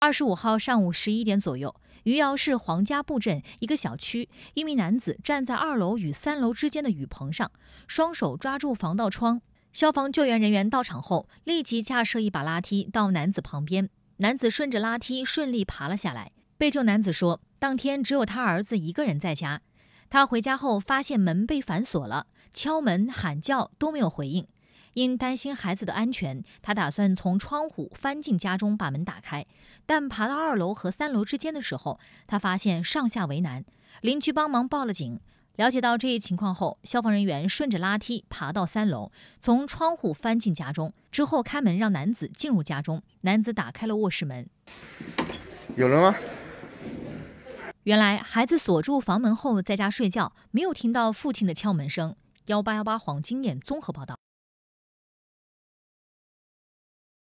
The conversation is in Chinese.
二十五号上午十一点左右，余姚市黄家埠镇一个小区，一名男子站在二楼与三楼之间的雨棚上，双手抓住防盗窗。消防救援人员到场后，立即架设一把拉梯到男子旁边，男子顺着拉梯顺利爬了下来。被救男子说，当天只有他儿子一个人在家，他回家后发现门被反锁了，敲门喊叫都没有回应。因担心孩子的安全，他打算从窗户翻进家中把门打开，但爬到二楼和三楼之间的时候，他发现上下为难。邻居帮忙报了警。了解到这一情况后，消防人员顺着拉梯爬到三楼，从窗户翻进家中，之后开门让男子进入家中。男子打开了卧室门，有人吗？原来孩子锁住房门后在家睡觉，没有听到父亲的敲门声。幺八幺八黄金眼综合报道。